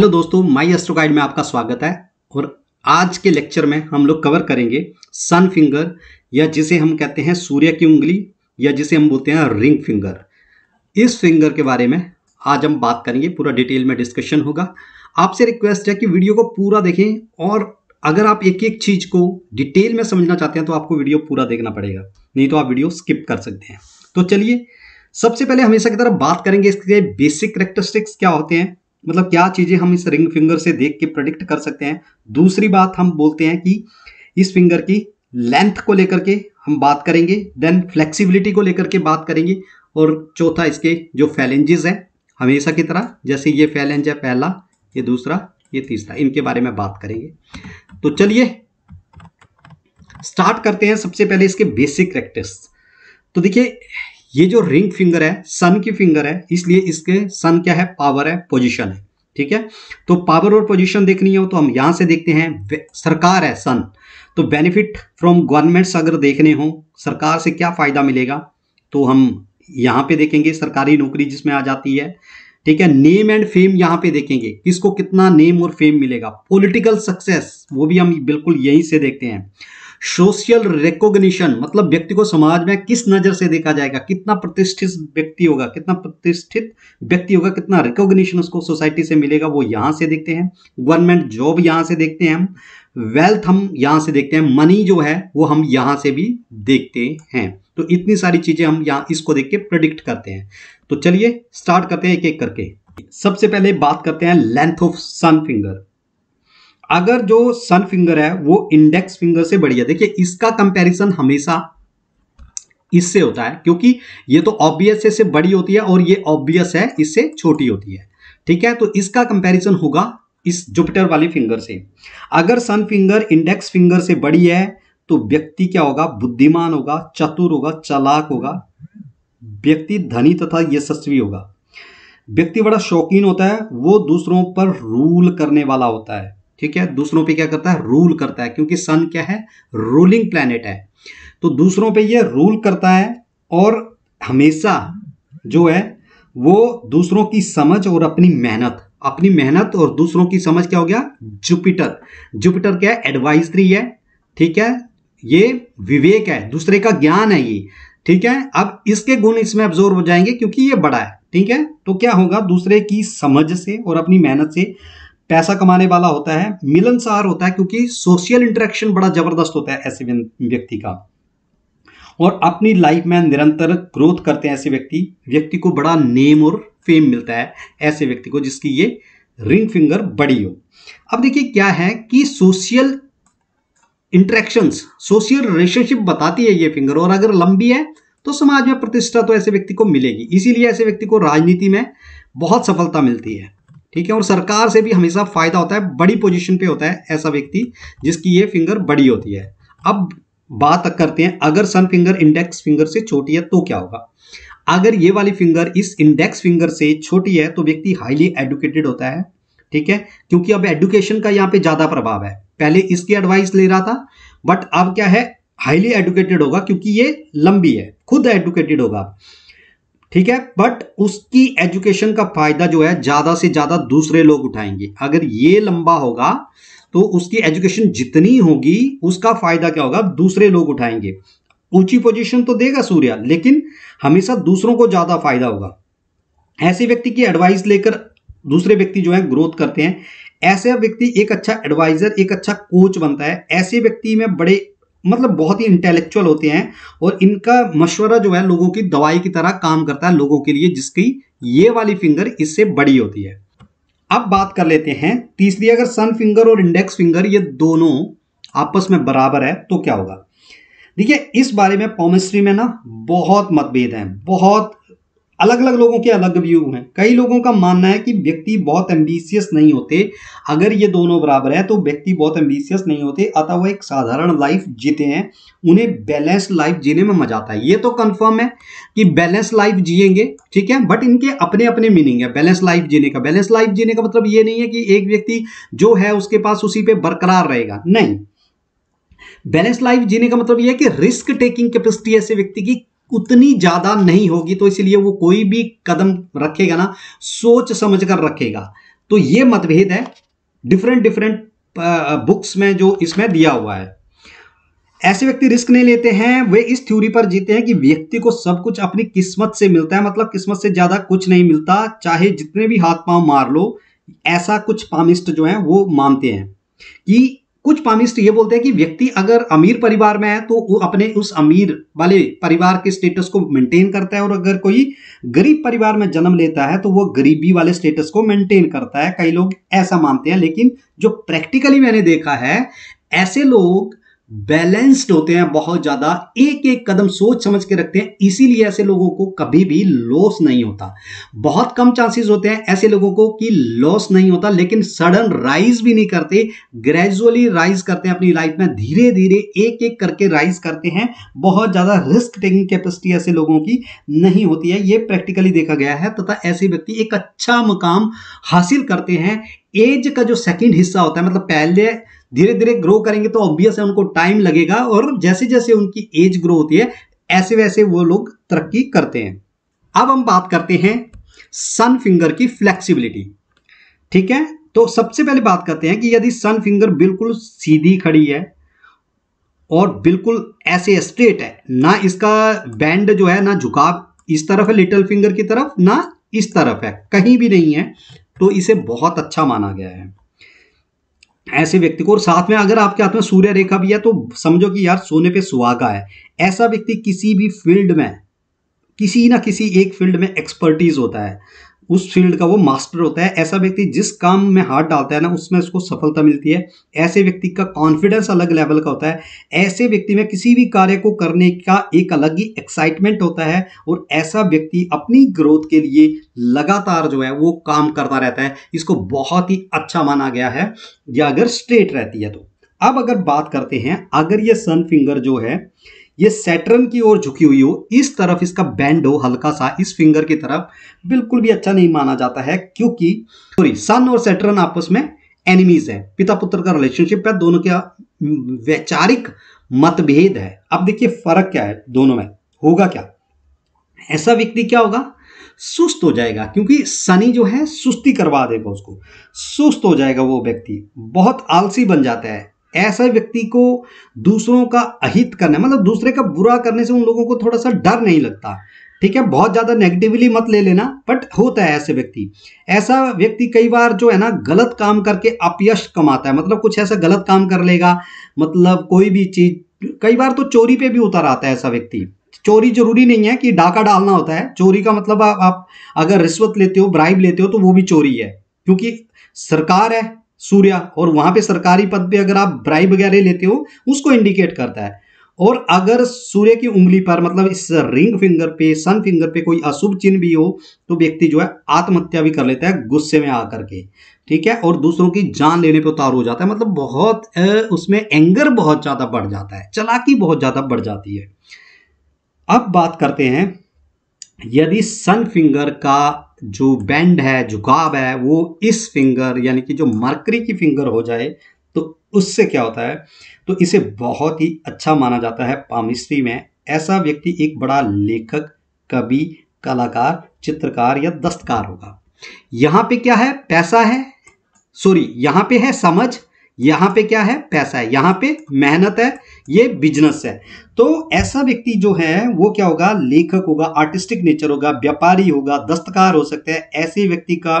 hello दोस्तों माई astro guide में आपका स्वागत है और आज के लेक्चर में हम लोग कवर करेंगे सन फिंगर या जिसे हम कहते हैं सूर्य की उंगली या जिसे हम बोलते हैं रिंग फिंगर इस फिंगर के बारे में आज हम बात करेंगे पूरा डिटेल में डिस्कशन होगा आपसे रिक्वेस्ट है कि वीडियो को पूरा देखें और अगर आप एक एक चीज़ को डिटेल में समझना चाहते हैं तो आपको वीडियो पूरा देखना पड़ेगा नहीं तो आप वीडियो स्किप कर सकते हैं तो चलिए सबसे पहले हमेशा की तरफ बात करेंगे इसके बेसिक करेक्टरिस्टिक्स क्या होते हैं मतलब क्या चीज़ें हम इस रिंग फिंगर से देख के प्रडिक्ट कर सकते हैं दूसरी बात हम बोलते हैं कि इस फिंगर की लेंथ को लेकर के हम बात करेंगे देन फ्लेक्सिबिलिटी को लेकर के बात करेंगे और चौथा इसके जो फैलेंजेस हैं हमेशा की तरह जैसे ये फैलेंज है पहला ये दूसरा ये तीसरा इनके बारे में बात करेंगे तो चलिए स्टार्ट करते हैं सबसे पहले इसके बेसिक प्रैक्टिस तो देखिए ये जो रिंग फिंगर है सन की फिंगर है इसलिए इसके सन क्या है पावर है पोजिशन है ठीक है तो पावर और पोजिशन देखनी हो तो हम यहां से देखते हैं सरकार है सन तो बेनिफिट फ्रॉम गवर्नमेंट्स अगर देखने हो सरकार से क्या फायदा मिलेगा तो हम यहां पे देखेंगे सरकारी नौकरी जिसमें आ जाती है ठीक है नेम एंड फेम यहां पे देखेंगे किसको कितना नेम और फेम मिलेगा पॉलिटिकल सक्सेस वो भी हम बिल्कुल यहीं से देखते हैं सोशल रिकॉग्निशन मतलब व्यक्ति को समाज में किस नज़र से देखा जाएगा कितना प्रतिष्ठित व्यक्ति होगा कितना प्रतिष्ठित व्यक्ति होगा कितना रिकॉग्निशन उसको सोसाइटी से मिलेगा वो यहां से देखते हैं गवर्नमेंट जॉब यहाँ से देखते हैं हम वेल्थ हम यहाँ से देखते हैं मनी जो है वो हम यहाँ से भी देखते हैं तो इतनी सारी चीज़ें हम यहाँ इसको देख के प्रडिक्ट करते हैं तो चलिए स्टार्ट करते हैं एक एक करके सबसे पहले बात करते हैं लेंथ ऑफ सन फिंगर अगर जो सन फिंगर है वो इंडेक्स फिंगर से बढ़िया देखिए इसका कंपैरिजन हमेशा इससे होता है क्योंकि ये तो ऑब्वियस से बड़ी होती है और ये ऑब्वियस है इससे छोटी होती है ठीक है तो इसका कंपैरिजन होगा इस जुपिटर वाली फिंगर से अगर सन फिंगर इंडेक्स फिंगर से बड़ी है तो व्यक्ति क्या होगा बुद्धिमान होगा चतुर होगा चलाक होगा व्यक्ति धनी तथा यशस्वी होगा व्यक्ति बड़ा शौकीन होता है वो दूसरों पर रूल करने वाला होता है ठीक है दूसरों पे क्या करता है रूल करता है क्योंकि सन क्या है रूलिंग प्लैनेट है तो दूसरों पे ये रूल करता है और हमेशा जो है वो दूसरों की समझ और अपनी मेहनत अपनी मेहनत और दूसरों की समझ क्या हो गया जुपिटर जुपिटर क्या है एडवाइजरी है ठीक है ये विवेक है दूसरे का ज्ञान है ये ठीक है अब इसके गुण इसमें अब्जोर्व हो जाएंगे क्योंकि ये बड़ा है ठीक है तो क्या होगा दूसरे की समझ से और अपनी मेहनत से पैसा कमाने वाला होता है मिलनसार होता है क्योंकि सोशल इंटरेक्शन बड़ा जबरदस्त होता है ऐसे व्यक्ति का और अपनी लाइफ में निरंतर ग्रोथ करते हैं ऐसे व्यक्ति व्यक्ति को बड़ा नेम और फेम मिलता है ऐसे व्यक्ति को जिसकी ये रिंग फिंगर बड़ी हो अब देखिए क्या है कि सोशल इंट्रैक्शंस सोशल रिलेशनशिप बताती है ये फिंगर और अगर लंबी है तो समाज में प्रतिष्ठा तो ऐसे व्यक्ति को मिलेगी इसीलिए ऐसे व्यक्ति को राजनीति में बहुत सफलता मिलती है ठीक है और सरकार से भी हमेशा फायदा होता है बड़ी पोजीशन पे होता है ऐसा व्यक्ति जिसकी ये फिंगर बड़ी होती है अब बात करते हैं अगर सन फिंगर इंडेक्स फिंगर से छोटी है तो क्या होगा अगर ये वाली फिंगर इस इंडेक्स फिंगर से छोटी है तो व्यक्ति हाईली एडुकेटेड होता है ठीक है क्योंकि अब एडुकेशन का यहाँ पे ज्यादा प्रभाव है पहले इसकी एडवाइस ले रहा था बट अब क्या है हाईली एडुकेटेड होगा क्योंकि ये लंबी है खुद एडुकेटेड होगा ठीक है बट उसकी एजुकेशन का फायदा जो है ज्यादा से ज्यादा दूसरे लोग उठाएंगे अगर ये लंबा होगा तो उसकी एजुकेशन जितनी होगी उसका फायदा क्या होगा दूसरे लोग उठाएंगे ऊंची पोजीशन तो देगा सूर्य लेकिन हमेशा दूसरों को ज्यादा फायदा होगा ऐसे व्यक्ति की एडवाइस लेकर दूसरे व्यक्ति जो है ग्रोथ करते हैं ऐसे व्यक्ति एक अच्छा एडवाइजर एक अच्छा कोच बनता है ऐसे व्यक्ति में बड़े मतलब बहुत ही इंटेलेक्चुअल होते हैं और इनका मशवरा जो है लोगों की दवाई की तरह काम करता है लोगों के लिए जिसकी ये वाली फिंगर इससे बड़ी होती है अब बात कर लेते हैं तीसरी अगर सन फिंगर और इंडेक्स फिंगर ये दोनों आपस में बराबर है तो क्या होगा देखिए इस बारे में पोमेस्ट्री में ना बहुत मतभेद हैं बहुत अलग अलग लोगों के अलग व्यू हैं कई लोगों का मानना है कि व्यक्ति बहुत एम्बिशियस नहीं होते अगर ये दोनों बराबर है तो व्यक्ति बहुत एम्बिशियस नहीं होते अतः वह एक साधारण लाइफ जीते हैं उन्हें बैलेंस लाइफ जीने में मजा आता है ये तो कंफर्म है कि बैलेंस लाइफ जियेंगे ठीक है बट इनके अपने अपने मीनिंग है बैलेंस लाइफ जीने का बैलेंस लाइफ जीने का मतलब ये नहीं है कि एक व्यक्ति जो है उसके पास उसी पर बरकरार रहेगा नहीं बैलेंस लाइफ जीने का मतलब यह है कि रिस्क टेकिंग कैपेसिटी ऐसे व्यक्ति की उतनी ज़्यादा नहीं होगी तो इसलिए वो कोई भी कदम रखेगा ना सोच समझ कर रखेगा तो ये मतभेद है डिफरेंट डिफरेंट बुक्स में जो इसमें दिया हुआ है ऐसे व्यक्ति रिस्क नहीं लेते हैं वे इस थ्योरी पर जीते हैं कि व्यक्ति को सब कुछ अपनी किस्मत से मिलता है मतलब किस्मत से ज़्यादा कुछ नहीं मिलता चाहे जितने भी हाथ पांव मार लो ऐसा कुछ पामिस्ट जो है वो मानते हैं कि कुछ पामिस्ट तो ये बोलते हैं कि व्यक्ति अगर अमीर परिवार में है तो वो अपने उस अमीर वाले परिवार के स्टेटस को मेंटेन करता है और अगर कोई गरीब परिवार में जन्म लेता है तो वो गरीबी वाले स्टेटस को मेंटेन करता है कई लोग ऐसा मानते हैं लेकिन जो प्रैक्टिकली मैंने देखा है ऐसे लोग बैलेंस्ड होते हैं बहुत ज्यादा एक एक कदम सोच समझ के रखते हैं इसीलिए ऐसे लोगों को कभी भी लॉस नहीं होता बहुत कम चांसेस होते हैं ऐसे लोगों को कि लॉस नहीं होता लेकिन सडन राइज भी नहीं करते ग्रेजुअली राइज करते हैं अपनी लाइफ में धीरे धीरे एक एक करके राइज करते हैं बहुत ज्यादा रिस्क टेकिंग कैपेसिटी ऐसे लोगों की नहीं होती है ये प्रैक्टिकली देखा गया है तथा ऐसे व्यक्ति एक अच्छा मुकाम हासिल करते हैं एज का जो सेकेंड हिस्सा होता है मतलब पहले धीरे धीरे ग्रो करेंगे तो ऑब्वियस है उनको टाइम लगेगा और जैसे जैसे उनकी एज ग्रो होती है ऐसे वैसे वो लोग तरक्की करते हैं अब हम बात करते हैं सन फिंगर की फ्लेक्सिबिलिटी ठीक है तो सबसे पहले बात करते हैं कि यदि सन फिंगर बिल्कुल सीधी खड़ी है और बिल्कुल ऐसे स्ट्रेट है ना इसका बैंड जो है ना झुकाव इस तरफ है लिटिल फिंगर की तरफ ना इस तरफ है कहीं भी नहीं है तो इसे बहुत अच्छा माना गया है ऐसे व्यक्ति को और साथ में अगर आपके हाथ में सूर्य रेखा भी है तो समझो कि यार सोने पे सुहागा है ऐसा व्यक्ति किसी भी फील्ड में किसी ना किसी एक फील्ड में एक्सपर्टीज होता है उस फील्ड का वो मास्टर होता है ऐसा व्यक्ति जिस काम में हाथ डालता है ना उसमें उसको सफलता मिलती है ऐसे व्यक्ति का कॉन्फिडेंस अलग लेवल का होता है ऐसे व्यक्ति में किसी भी कार्य को करने का एक अलग ही एक्साइटमेंट होता है और ऐसा व्यक्ति अपनी ग्रोथ के लिए लगातार जो है वो काम करता रहता है इसको बहुत ही अच्छा माना गया है या अगर स्ट्रेट रहती है तो अब अगर बात करते हैं अगर ये सन फिंगर जो है ये सैटर्न की ओर झुकी हुई हो इस तरफ इसका बैंड हो हल्का सा इस फिंगर की तरफ बिल्कुल भी अच्छा नहीं माना जाता है क्योंकि सॉरी सन और सैटर्न आपस में एनिमीज है पिता पुत्र का रिलेशनशिप है दोनों का हम्म, वैचारिक मतभेद है अब देखिए फर्क क्या है दोनों में होगा क्या ऐसा व्यक्ति क्या होगा सुस्त हो जाएगा क्योंकि शनि जो है सुस्ती करवा देगा उसको सुस्त हो जाएगा वो व्यक्ति बहुत आलसी बन जाता है ऐसा व्यक्ति को दूसरों का अहित करने मतलब दूसरे का बुरा करने से उन लोगों को थोड़ा सा डर नहीं लगता ठीक है बहुत ज़्यादा नेगेटिवली मत ले लेना बट होता है ऐसे व्यक्ति ऐसा व्यक्ति कई बार जो है ना गलत काम करके अपयश कमाता है मतलब कुछ ऐसा गलत काम कर लेगा मतलब कोई भी चीज़ कई बार तो चोरी पे भी उतर आता है ऐसा व्यक्ति चोरी जरूरी नहीं है कि डाका डालना होता है चोरी का मतलब आप, आप अगर रिश्वत लेते हो ब्राइब लेते हो तो वो भी चोरी है क्योंकि सरकार है सूर्या और वहां पे सरकारी पद पे अगर आप ब्राइब वगैरह लेते हो उसको इंडिकेट करता है और अगर सूर्य की उंगली पर मतलब इस रिंग फिंगर पे सन फिंगर पे कोई अशुभ चिन्ह भी हो तो व्यक्ति जो है आत्महत्या भी कर लेता है गुस्से में आकर के ठीक है और दूसरों की जान लेने पर उतार हो जाता है मतलब बहुत उसमें एंगर बहुत ज़्यादा बढ़ जाता है चलाकी बहुत ज़्यादा बढ़ जाती है अब बात करते हैं यदि सन फिंगर का जो बेंड है झुकाव है वो इस फिंगर यानी कि जो मरकरी की फिंगर हो जाए तो उससे क्या होता है तो इसे बहुत ही अच्छा माना जाता है पामिस्ट्री में ऐसा व्यक्ति एक बड़ा लेखक कवि कलाकार चित्रकार या दस्तकार होगा यहाँ पे क्या है पैसा है सॉरी यहाँ पे है समझ यहाँ पे क्या है पैसा है यहाँ पे मेहनत है ये बिजनेस है तो ऐसा व्यक्ति जो है वो क्या होगा लेखक होगा आर्टिस्टिक नेचर होगा व्यापारी होगा दस्तकार हो सकते हैं ऐसे व्यक्ति का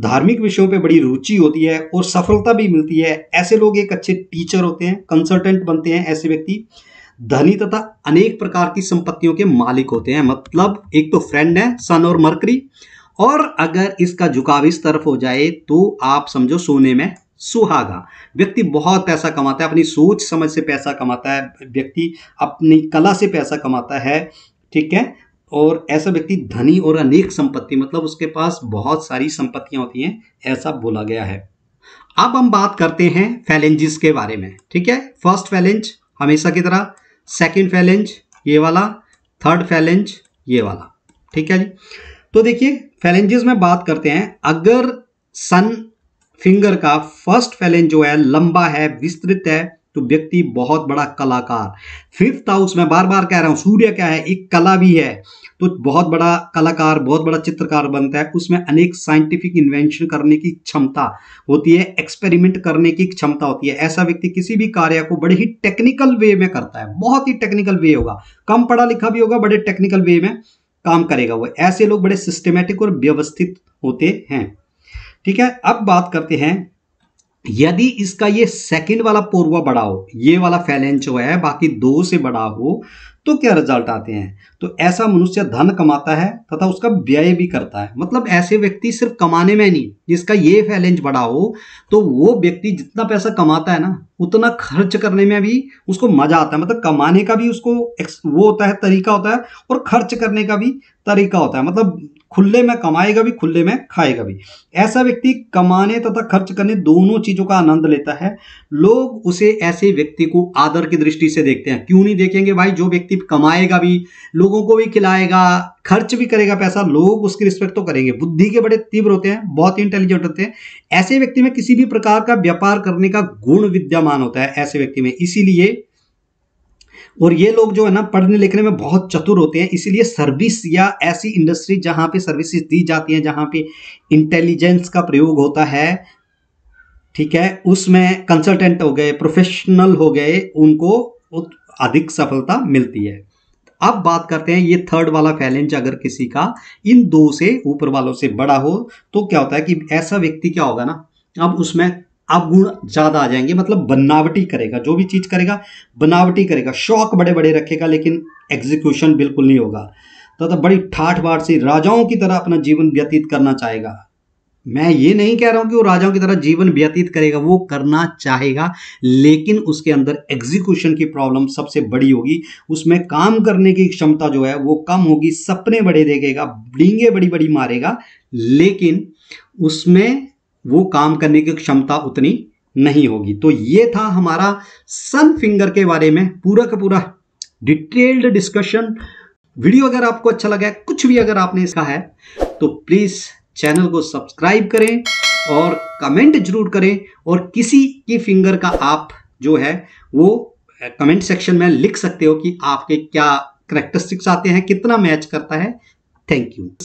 धार्मिक विषयों पे बड़ी रुचि होती है और सफलता भी मिलती है ऐसे लोग एक अच्छे टीचर होते हैं कंसल्टेंट बनते हैं ऐसे व्यक्ति धनी तथा अनेक प्रकार की संपत्तियों के मालिक होते हैं मतलब एक तो फ्रेंड है सन और मरकरी और अगर इसका झुकाव इस तरफ हो जाए तो आप समझो सोने में सुहागा व्यक्ति बहुत पैसा कमाता है अपनी सोच समझ से पैसा कमाता है व्यक्ति अपनी कला से पैसा कमाता है ठीक है और ऐसा व्यक्ति धनी और अनेक संपत्ति मतलब उसके पास बहुत सारी संपत्तियां होती हैं ऐसा बोला गया है अब हम बात करते हैं फैलेंजिस के बारे में ठीक है फर्स्ट फैलेंज हमेशा की तरह सेकेंड फैलेंज ये वाला थर्ड फैलेंज ये वाला ठीक है जी तो देखिए फैलेंजेस में बात करते हैं अगर सन फिंगर का फर्स्ट फैलेन जो है लंबा है विस्तृत है तो व्यक्ति बहुत बड़ा कलाकार फिफ्थ हाउस में बार बार कह रहा हूं सूर्य क्या है एक कला भी है तो बहुत बड़ा कलाकार बहुत बड़ा चित्रकार बनता है उसमें अनेक साइंटिफिक इन्वेंशन करने की क्षमता होती है एक्सपेरिमेंट करने की क्षमता होती है ऐसा व्यक्ति किसी भी कार्य को बड़े ही टेक्निकल वे में करता है बहुत ही टेक्निकल वे होगा कम पढ़ा लिखा भी होगा बड़े टेक्निकल वे में काम करेगा वो ऐसे लोग बड़े सिस्टमेटिक और व्यवस्थित होते हैं ठीक है अब बात करते हैं यदि इसका ये सेकंड वाला पोरवा बड़ा हो ये वाला फैलेंच जो है बाकी दो से बड़ा हो तो क्या रिजल्ट आते हैं तो ऐसा मनुष्य धन कमाता है तथा उसका व्यय भी करता है मतलब ऐसे व्यक्ति सिर्फ कमाने में नहीं जिसका ये फैलेंज बड़ा हो तो वो व्यक्ति जितना पैसा कमाता है ना उतना खर्च करने में भी उसको मजा आता है मतलब कमाने का भी उसको वो होता है तरीका होता है और खर्च करने का भी तरीका होता है मतलब खुले में कमाएगा भी खुले में खाएगा भी ऐसा व्यक्ति कमाने तथा खर्च करने दोनों चीजों का आनंद लेता है लोग उसे ऐसे व्यक्ति को आदर की दृष्टि से देखते हैं क्यों नहीं देखेंगे भाई जो व्यक्ति कमाएगा भी लोगों को भी खिलाएगा खर्च भी करेगा पैसा लोग उसकी रिस्पेक्ट तो करेंगे बुद्धि के बड़े तीव्र होते हैं बहुत ही इंटेलिजेंट होते हैं ऐसे व्यक्ति में किसी भी प्रकार का व्यापार करने का गुण विद्यमान होता है ऐसे व्यक्ति में इसीलिए और ये लोग जो है ना पढ़ने लिखने में बहुत चतुर होते हैं इसीलिए सर्विस या ऐसी इंडस्ट्री जहाँ पे सर्विसेज दी जाती हैं जहाँ पे इंटेलिजेंस का प्रयोग होता है ठीक है उसमें कंसल्टेंट हो गए प्रोफेशनल हो गए उनको अधिक सफलता मिलती है अब बात करते हैं ये थर्ड वाला फैलेंज अगर किसी का इन दो से ऊपर वालों से बड़ा हो तो क्या होता है कि ऐसा व्यक्ति क्या होगा ना अब उसमें अब गुण ज़्यादा आ जाएंगे मतलब बनावटी करेगा जो भी चीज़ करेगा बनावटी करेगा शौक बड़े बड़े रखेगा लेकिन एग्जीक्यूशन बिल्कुल नहीं होगा तथा तो तो बड़ी ठाठ बाट से राजाओं की तरह अपना जीवन व्यतीत करना चाहेगा मैं ये नहीं कह रहा हूँ कि वो राजाओं की तरह जीवन व्यतीत करेगा वो करना चाहेगा लेकिन उसके अंदर एग्जीक्यूशन की प्रॉब्लम सबसे बड़ी होगी उसमें काम करने की क्षमता जो है वो कम होगी सपने बड़े देखेगा डींगे बड़ी बड़ी मारेगा लेकिन उसमें वो काम करने की क्षमता उतनी नहीं होगी तो ये था हमारा सन फिंगर के बारे में पूरा का पूरा डिटेल्ड डिस्कशन वीडियो अगर आपको अच्छा लगा है कुछ भी अगर आपने इसका है तो प्लीज़ चैनल को सब्सक्राइब करें और कमेंट जरूर करें और किसी की फिंगर का आप जो है वो कमेंट सेक्शन में लिख सकते हो कि आपके क्या करेक्टरिस्टिक्स आते हैं कितना मैच करता है थैंक यू